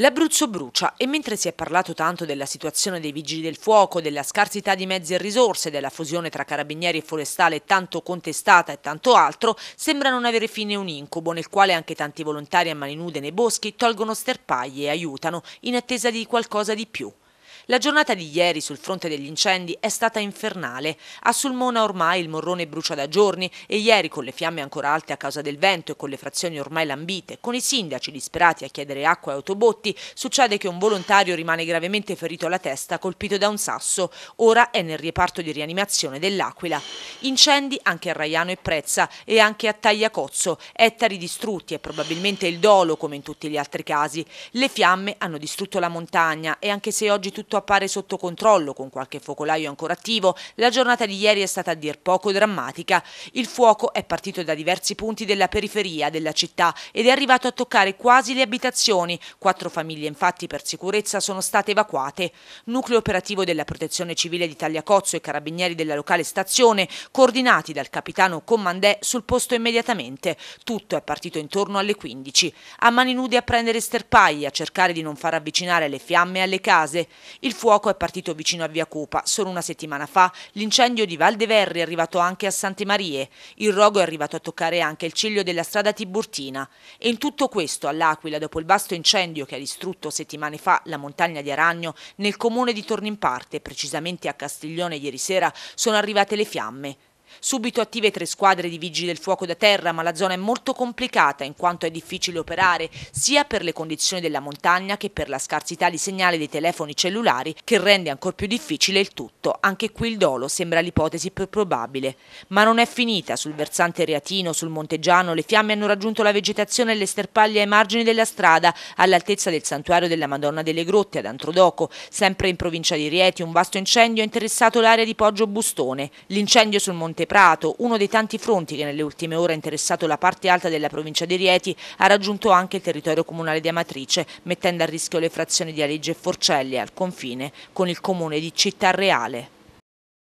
L'Abruzzo brucia e mentre si è parlato tanto della situazione dei vigili del fuoco, della scarsità di mezzi e risorse, della fusione tra carabinieri e forestale tanto contestata e tanto altro, sembra non avere fine un incubo nel quale anche tanti volontari a mani nude nei boschi tolgono sterpaglie e aiutano in attesa di qualcosa di più. La giornata di ieri sul fronte degli incendi è stata infernale. A Sulmona ormai il morrone brucia da giorni e ieri con le fiamme ancora alte a causa del vento e con le frazioni ormai lambite, con i sindaci disperati a chiedere acqua e autobotti, succede che un volontario rimane gravemente ferito alla testa colpito da un sasso. Ora è nel reparto di rianimazione dell'Aquila. Incendi anche a Raiano e Prezza e anche a Tagliacozzo, ettari distrutti e probabilmente il dolo come in tutti gli altri casi. Le fiamme hanno distrutto la montagna e anche se oggi tutto appare sotto controllo con qualche focolaio ancora attivo, la giornata di ieri è stata a dir poco drammatica. Il fuoco è partito da diversi punti della periferia della città ed è arrivato a toccare quasi le abitazioni. Quattro famiglie infatti per sicurezza sono state evacuate. Nucleo operativo della Protezione Civile di Tagliacozzo e Carabinieri della locale stazione coordinati dal capitano Commandè sul posto immediatamente. Tutto è partito intorno alle 15. A mani nude a prendere sterpagli, a cercare di non far avvicinare le fiamme alle case. Il fuoco è partito vicino a Via Cupa. Solo una settimana fa l'incendio di Valdeverri è arrivato anche a Sante Marie. Il rogo è arrivato a toccare anche il ciglio della strada Tiburtina. E in tutto questo all'Aquila, dopo il vasto incendio che ha distrutto settimane fa la montagna di Aragno, nel comune di Tornimparte, precisamente a Castiglione ieri sera, sono arrivate le fiamme. Subito attive tre squadre di vigili del fuoco da terra, ma la zona è molto complicata in quanto è difficile operare sia per le condizioni della montagna che per la scarsità di segnale dei telefoni cellulari che rende ancora più difficile il tutto. Anche qui il dolo sembra l'ipotesi più probabile. Ma non è finita. Sul versante reatino, sul Monteggiano, le fiamme hanno raggiunto la vegetazione e le sterpaglie ai margini della strada, all'altezza del santuario della Madonna delle Grotte ad Antrodoco. Sempre in provincia di Rieti un vasto incendio ha interessato l'area di Poggio Bustone. L'incendio sul Monteggiano Monte Prato, uno dei tanti fronti che nelle ultime ore ha interessato la parte alta della provincia di Rieti, ha raggiunto anche il territorio comunale di Amatrice, mettendo a rischio le frazioni di Alegge e Forcelli al confine con il comune di Città Reale.